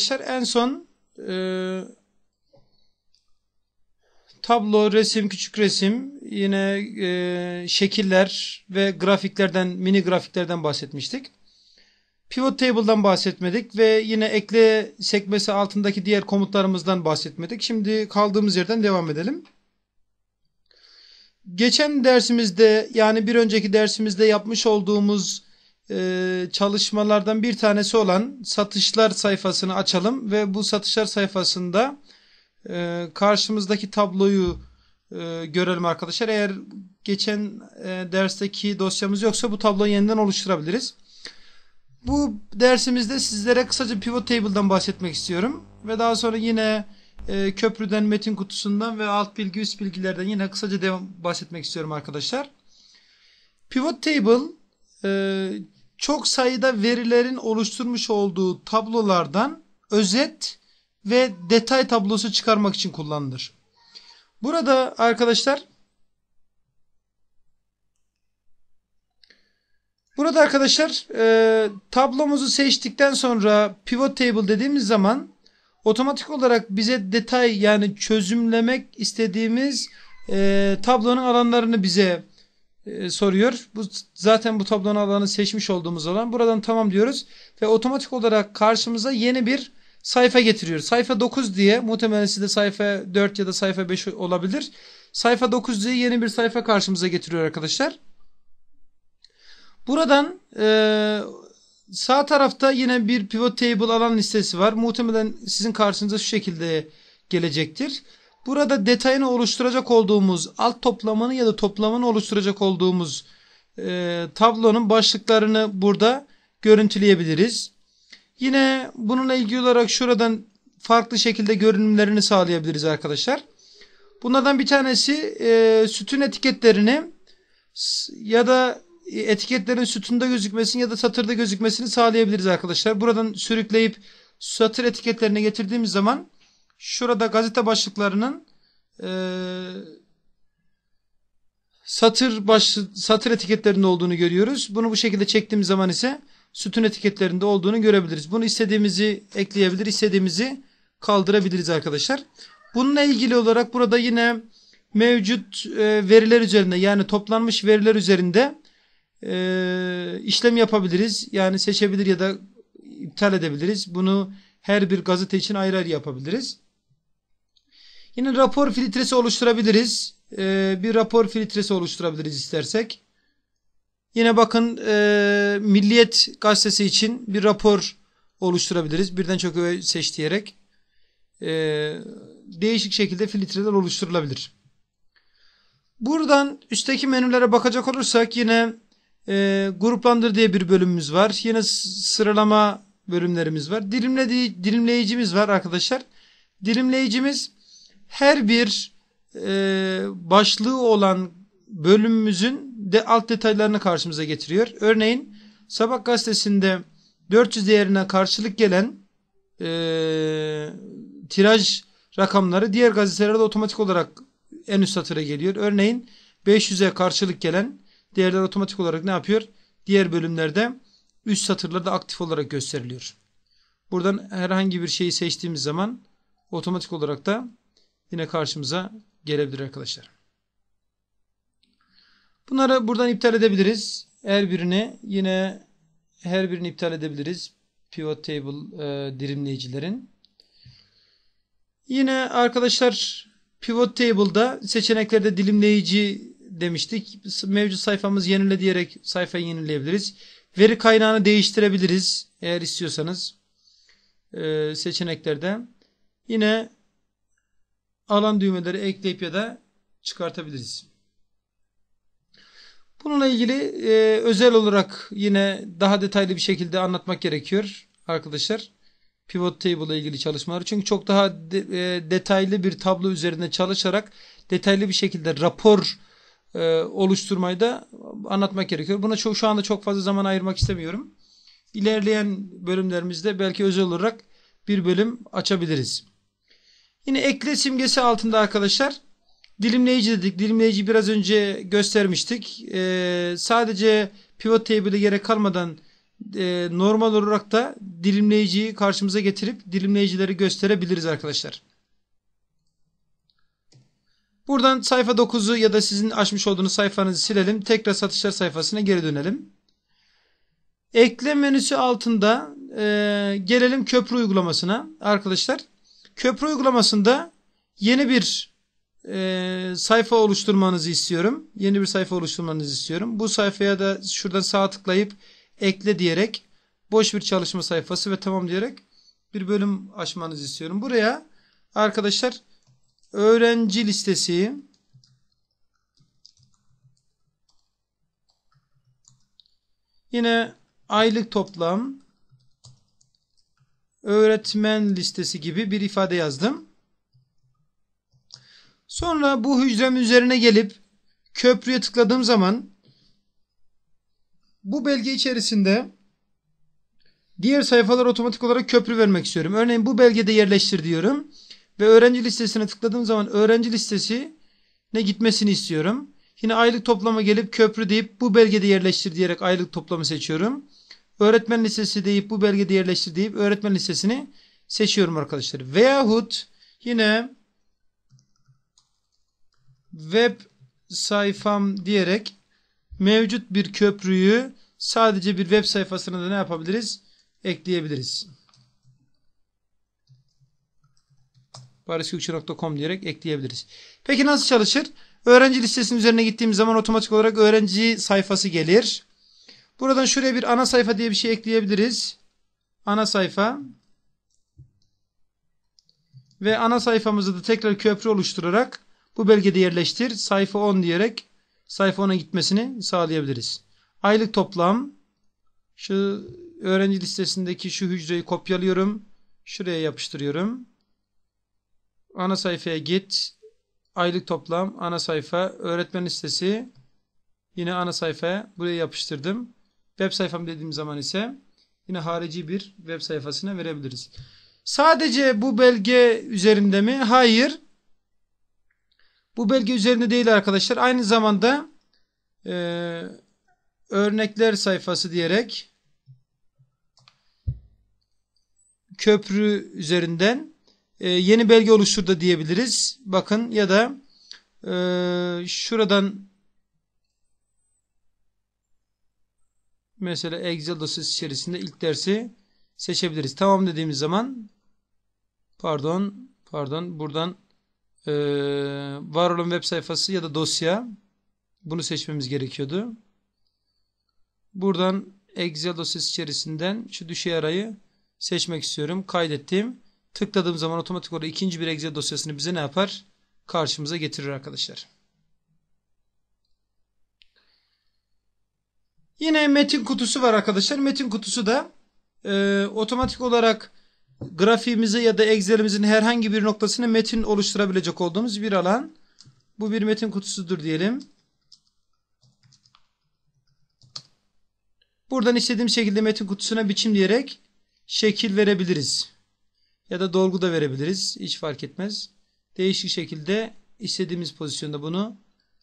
Arkadaşlar en son e, tablo, resim, küçük resim, yine e, şekiller ve grafiklerden, mini grafiklerden bahsetmiştik. Pivot table'dan bahsetmedik ve yine ekle sekmesi altındaki diğer komutlarımızdan bahsetmedik. Şimdi kaldığımız yerden devam edelim. Geçen dersimizde yani bir önceki dersimizde yapmış olduğumuz e, çalışmalardan bir tanesi olan satışlar sayfasını açalım ve bu satışlar sayfasında e, karşımızdaki tabloyu e, görelim arkadaşlar. Eğer geçen e, dersteki dosyamız yoksa bu tabloyu yeniden oluşturabiliriz. Bu dersimizde sizlere kısaca pivot table'dan bahsetmek istiyorum. Ve daha sonra yine köprüden, metin kutusundan ve alt bilgi, üst bilgilerden yine kısaca devam bahsetmek istiyorum arkadaşlar. Pivot table çok sayıda verilerin oluşturmuş olduğu tablolardan özet ve detay tablosu çıkarmak için kullanılır. Burada arkadaşlar Burada arkadaşlar e, tablomuzu seçtikten sonra pivot table dediğimiz zaman otomatik olarak bize detay yani çözümlemek istediğimiz e, tablonun alanlarını bize e, soruyor. Bu zaten bu tablonun alanı seçmiş olduğumuz alan. Buradan tamam diyoruz ve otomatik olarak karşımıza yeni bir sayfa getiriyor. Sayfa 9 diye muhtemelen size sayfa 4 ya da sayfa 5 olabilir. Sayfa 9 diye yeni bir sayfa karşımıza getiriyor arkadaşlar. Buradan e, sağ tarafta yine bir pivot table alan listesi var. Muhtemelen sizin karşınıza şu şekilde gelecektir. Burada detayını oluşturacak olduğumuz alt toplamını ya da toplamını oluşturacak olduğumuz e, tablonun başlıklarını burada görüntüleyebiliriz. Yine bununla ilgili olarak şuradan farklı şekilde görünümlerini sağlayabiliriz arkadaşlar. Bunlardan bir tanesi e, sütün etiketlerini ya da e, etiketlerin sütunda gözükmesini ya da satırda gözükmesini sağlayabiliriz arkadaşlar. Buradan sürükleyip satır etiketlerine getirdiğimiz zaman şurada gazete başlıklarının e, satır baş satır etiketlerinde olduğunu görüyoruz. Bunu bu şekilde çektiğim zaman ise sütun etiketlerinde olduğunu görebiliriz. Bunu istediğimizi ekleyebilir, istediğimizi kaldırabiliriz arkadaşlar. Bununla ilgili olarak burada yine mevcut e, veriler üzerinde yani toplanmış veriler üzerinde e, işlem yapabiliriz. Yani seçebilir ya da iptal edebiliriz. Bunu her bir gazete için ayrı ayrı yapabiliriz. Yine rapor filtresi oluşturabiliriz. Ee, bir rapor filtresi oluşturabiliriz istersek. Yine bakın e, Milliyet gazetesi için bir rapor oluşturabiliriz. Birden çok öğe seç diyerek. E, değişik şekilde filtreler oluşturulabilir. Buradan üstteki menülere bakacak olursak yine e, gruplandır diye bir bölümümüz var. Yine sıralama bölümlerimiz var. Dilimle, dilimleyicimiz var arkadaşlar. Dilimleyicimiz her bir e, başlığı olan bölümümüzün de alt detaylarını karşımıza getiriyor. Örneğin Sabah gazetesinde 400 değerine karşılık gelen e, tiraj rakamları diğer gazetelerde otomatik olarak en üst satıra geliyor. Örneğin 500'e karşılık gelen değerler otomatik olarak ne yapıyor? Diğer bölümlerde üst satırlarda aktif olarak gösteriliyor. Buradan herhangi bir şeyi seçtiğimiz zaman otomatik olarak da yine karşımıza gelebilir arkadaşlar. Bunları buradan iptal edebiliriz. Her birini yine her birini iptal edebiliriz. Pivot table e, dilimleyicilerin. Yine arkadaşlar pivot table'da seçeneklerde dilimleyici demiştik. Mevcut sayfamız yenile diyerek sayfayı yenileyebiliriz. Veri kaynağını değiştirebiliriz eğer istiyorsanız. E, seçeneklerde. Yine alan düğmeleri ekleyip ya da çıkartabiliriz. Bununla ilgili e, özel olarak yine daha detaylı bir şekilde anlatmak gerekiyor arkadaşlar. Pivot table ile ilgili çalışmaları. Çünkü çok daha de, e, detaylı bir tablo üzerinde çalışarak detaylı bir şekilde rapor e, oluşturmayı da anlatmak gerekiyor. Buna çok, şu anda çok fazla zaman ayırmak istemiyorum. İlerleyen bölümlerimizde belki özel olarak bir bölüm açabiliriz. Yine ekle simgesi altında arkadaşlar dilimleyici dedik. Dilimleyici biraz önce göstermiştik. Ee, sadece pivot table'e gerek kalmadan e, normal olarak da dilimleyiciyi karşımıza getirip dilimleyicileri gösterebiliriz arkadaşlar. Buradan sayfa 9'u ya da sizin açmış olduğunuz sayfanızı silelim. Tekrar satışlar sayfasına geri dönelim. Ekle menüsü altında e, gelelim köprü uygulamasına arkadaşlar. Köprü uygulamasında yeni bir e, sayfa oluşturmanızı istiyorum. Yeni bir sayfa oluşturmanızı istiyorum. Bu sayfaya da şuradan sağ tıklayıp ekle diyerek boş bir çalışma sayfası ve tamam diyerek bir bölüm açmanızı istiyorum. Buraya arkadaşlar öğrenci listesi yine aylık toplam öğretmen listesi gibi bir ifade yazdım. Sonra bu hücrem üzerine gelip köprüye tıkladığım zaman bu belge içerisinde diğer sayfalar otomatik olarak köprü vermek istiyorum. Örneğin bu belgede yerleştir diyorum ve öğrenci listesine tıkladığım zaman öğrenci listesi ne gitmesini istiyorum. Yine aylık toplama gelip köprü deyip bu belgede yerleştir diyerek aylık toplamı seçiyorum öğretmen lisesi deyip bu belgede yerleştir deyip öğretmen lisesini seçiyorum arkadaşlar. Veyahut yine web sayfam diyerek mevcut bir köprüyü sadece bir web sayfasına da ne yapabiliriz? Ekleyebiliriz. bariskükçe.com diyerek ekleyebiliriz. Peki nasıl çalışır? Öğrenci listesinin üzerine gittiğim zaman otomatik olarak öğrenci sayfası gelir. Buradan şuraya bir ana sayfa diye bir şey ekleyebiliriz. Ana sayfa. Ve ana sayfamızı da tekrar köprü oluşturarak bu belgede yerleştir. Sayfa 10 diyerek sayfa 10'a gitmesini sağlayabiliriz. Aylık toplam. Şu öğrenci listesindeki şu hücreyi kopyalıyorum. Şuraya yapıştırıyorum. Ana sayfaya git. Aylık toplam ana sayfa öğretmen listesi. Yine ana sayfaya buraya yapıştırdım. Web sayfam dediğim zaman ise yine harici bir web sayfasına verebiliriz. Sadece bu belge üzerinde mi? Hayır. Bu belge üzerinde değil arkadaşlar. Aynı zamanda e, örnekler sayfası diyerek köprü üzerinden e, yeni belge oluştur da diyebiliriz. Bakın ya da e, şuradan Mesela Excel dosyası içerisinde ilk dersi seçebiliriz. Tamam dediğimiz zaman pardon pardon buradan e, var olan web sayfası ya da dosya bunu seçmemiz gerekiyordu. Buradan Excel dosyası içerisinden şu düşe arayı seçmek istiyorum. Kaydettim. Tıkladığım zaman otomatik olarak ikinci bir Excel dosyasını bize ne yapar? Karşımıza getirir arkadaşlar. Yine metin kutusu var arkadaşlar. Metin kutusu da e, otomatik olarak grafiğimizi ya da Excel'imizin herhangi bir noktasını metin oluşturabilecek olduğumuz bir alan. Bu bir metin kutusudur diyelim. Buradan istediğim şekilde metin kutusuna biçim diyerek şekil verebiliriz. Ya da dolgu da verebiliriz. Hiç fark etmez. Değişik şekilde istediğimiz pozisyonda bunu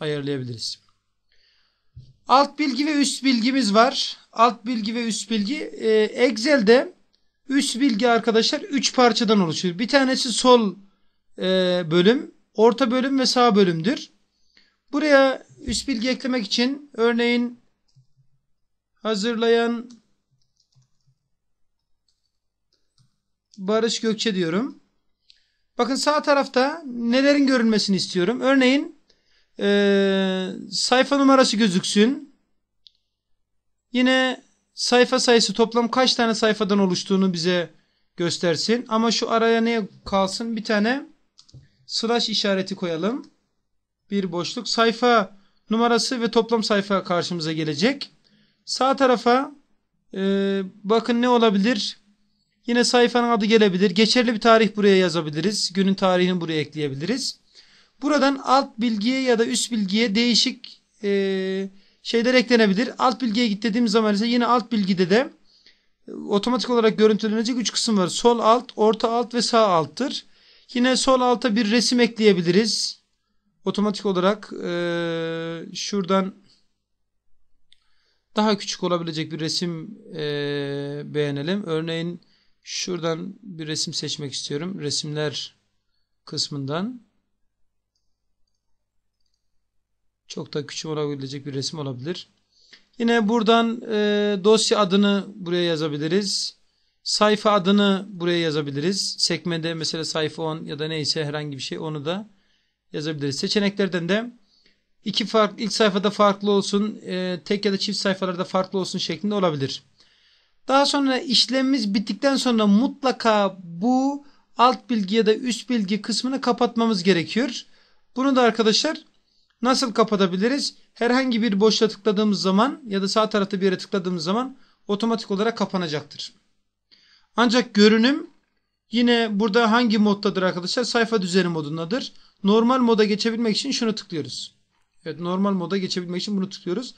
ayarlayabiliriz. Alt bilgi ve üst bilgimiz var. Alt bilgi ve üst bilgi. E, Excel'de üst bilgi arkadaşlar 3 parçadan oluşuyor. Bir tanesi sol e, bölüm, orta bölüm ve sağ bölümdür. Buraya üst bilgi eklemek için örneğin hazırlayan Barış Gökçe diyorum. Bakın sağ tarafta nelerin görünmesini istiyorum. Örneğin ee, sayfa numarası gözüksün. Yine sayfa sayısı toplam kaç tane sayfadan oluştuğunu bize göstersin. Ama şu araya ne kalsın? Bir tane slash işareti koyalım. Bir boşluk. Sayfa numarası ve toplam sayfa karşımıza gelecek. Sağ tarafa e, bakın ne olabilir? Yine sayfanın adı gelebilir. Geçerli bir tarih buraya yazabiliriz. Günün tarihini buraya ekleyebiliriz. Buradan alt bilgiye ya da üst bilgiye değişik e, şeyler eklenebilir. Alt bilgiye git dediğimiz zaman ise yine alt bilgide de e, otomatik olarak görüntülenecek 3 kısım var. Sol alt, orta alt ve sağ alttır. Yine sol alta bir resim ekleyebiliriz. Otomatik olarak e, şuradan daha küçük olabilecek bir resim e, beğenelim. Örneğin şuradan bir resim seçmek istiyorum. Resimler kısmından. Çok da küçük olabilecek bir resim olabilir. Yine buradan e, dosya adını buraya yazabiliriz. Sayfa adını buraya yazabiliriz. Sekmede mesela sayfa 10 ya da neyse herhangi bir şey onu da yazabiliriz. Seçeneklerden de iki farklı ilk sayfada farklı olsun, e, tek ya da çift sayfalarda farklı olsun şeklinde olabilir. Daha sonra işlemimiz bittikten sonra mutlaka bu alt bilgi ya da üst bilgi kısmını kapatmamız gerekiyor. Bunu da arkadaşlar Nasıl kapatabiliriz? Herhangi bir boşluğa tıkladığımız zaman ya da sağ tarafta bir yere tıkladığımız zaman otomatik olarak kapanacaktır. Ancak görünüm yine burada hangi moddadır arkadaşlar? Sayfa düzeni modundadır. Normal moda geçebilmek için şunu tıklıyoruz. Evet normal moda geçebilmek için bunu tıklıyoruz.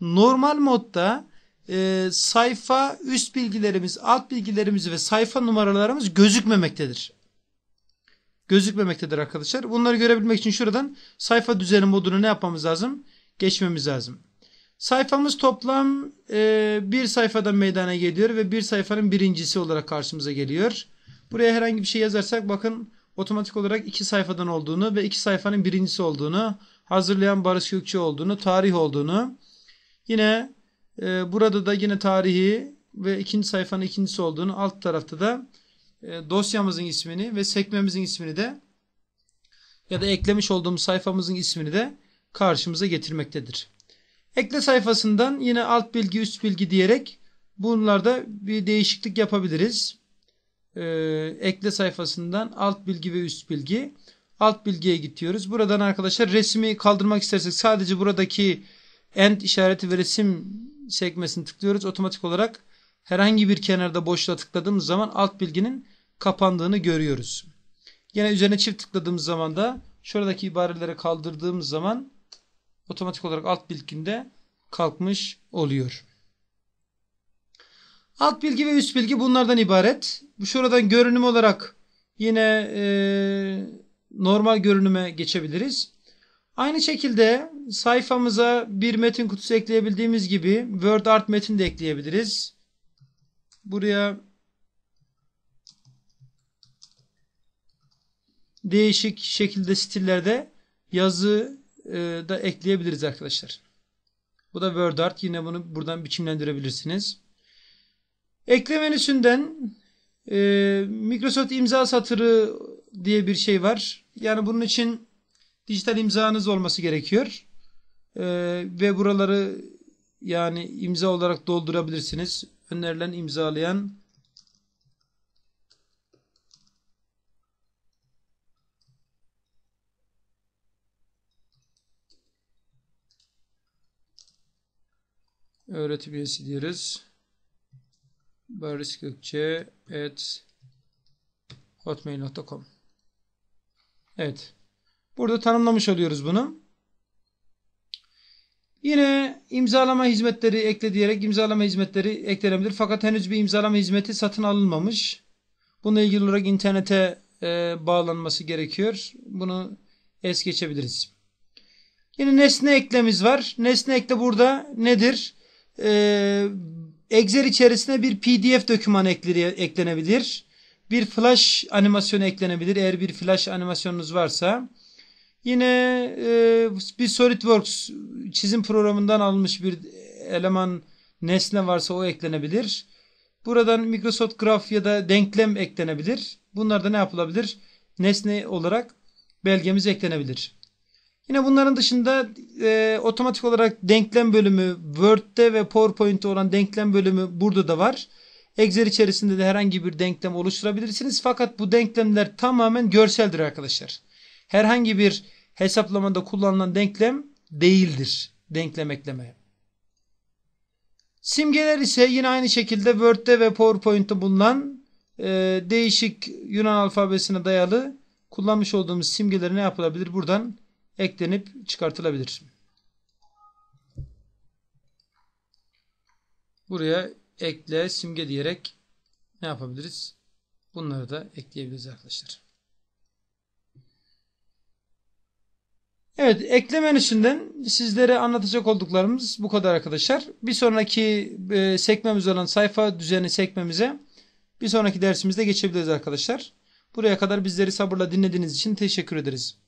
Normal modda e, sayfa üst bilgilerimiz, alt bilgilerimiz ve sayfa numaralarımız gözükmemektedir gözükmemektedir arkadaşlar. Bunları görebilmek için şuradan sayfa düzeni modunu ne yapmamız lazım? Geçmemiz lazım. Sayfamız toplam e, bir sayfada meydana geliyor ve bir sayfanın birincisi olarak karşımıza geliyor. Buraya herhangi bir şey yazarsak bakın otomatik olarak iki sayfadan olduğunu ve iki sayfanın birincisi olduğunu, hazırlayan Barış Gökçe olduğunu, tarih olduğunu. Yine e, burada da yine tarihi ve ikinci sayfanın ikincisi olduğunu alt tarafta da e, dosyamızın ismini ve sekmemizin ismini de ya da eklemiş olduğumuz sayfamızın ismini de karşımıza getirmektedir. Ekle sayfasından yine alt bilgi üst bilgi diyerek bunlarda bir değişiklik yapabiliriz. E, ekle sayfasından alt bilgi ve üst bilgi. Alt bilgiye gidiyoruz. Buradan arkadaşlar resmi kaldırmak istersek sadece buradaki end işareti ve resim sekmesini tıklıyoruz. Otomatik olarak herhangi bir kenarda boşluğa tıkladığımız zaman alt bilginin kapandığını görüyoruz. Yine üzerine çift tıkladığımız zaman da şuradaki ibareleri kaldırdığımız zaman otomatik olarak alt bilginde kalkmış oluyor. Alt bilgi ve üst bilgi bunlardan ibaret. Şuradan görünüm olarak yine e, normal görünüme geçebiliriz. Aynı şekilde sayfamıza bir metin kutusu ekleyebildiğimiz gibi Word Art metin de ekleyebiliriz. Buraya değişik şekilde stillerde yazı e, da ekleyebiliriz arkadaşlar. Bu da WordArt. Yine bunu buradan biçimlendirebilirsiniz. Ekleme menüsünden e, Microsoft imza satırı diye bir şey var. Yani bunun için dijital imzanız olması gerekiyor. E, ve buraları yani imza olarak doldurabilirsiniz. Önerilen imzalayan öğretim üyesi diyoruz. Barış Gökçe at hotmail.com Evet. Burada tanımlamış oluyoruz bunu. Yine imzalama hizmetleri ekle diyerek imzalama hizmetleri eklenebilir. Fakat henüz bir imzalama hizmeti satın alınmamış. Bununla ilgili olarak internete e, bağlanması gerekiyor. Bunu es geçebiliriz. Yine nesne eklemiz var. Nesne ekle burada nedir? Ee, Excel içerisine bir PDF dokümanı eklenebilir. Bir flash animasyon eklenebilir. Eğer bir flash animasyonunuz varsa. Yine e, bir SolidWorks çizim programından alınmış bir eleman nesne varsa o eklenebilir. Buradan Microsoft Graph ya da denklem eklenebilir. Bunlar da ne yapılabilir? Nesne olarak belgemiz eklenebilir. Yine bunların dışında e, otomatik olarak denklem bölümü Word'de ve PowerPoint'te olan denklem bölümü burada da var. Excel içerisinde de herhangi bir denklem oluşturabilirsiniz. Fakat bu denklemler tamamen görseldir arkadaşlar. Herhangi bir hesaplamada kullanılan denklem değildir. Denklem ekleme. Simgeler ise yine aynı şekilde Word'de ve PowerPoint'te bulunan e, değişik Yunan alfabesine dayalı kullanmış olduğumuz simgeler ne yapılabilir? Buradan eklenip çıkartılabilir. Buraya ekle simge diyerek ne yapabiliriz? Bunları da ekleyebiliriz arkadaşlar. Evet eklemen içinden sizlere anlatacak olduklarımız bu kadar arkadaşlar. Bir sonraki e, sekmemiz olan sayfa düzeni sekmemize bir sonraki dersimizde geçebiliriz arkadaşlar. Buraya kadar bizleri sabırla dinlediğiniz için teşekkür ederiz.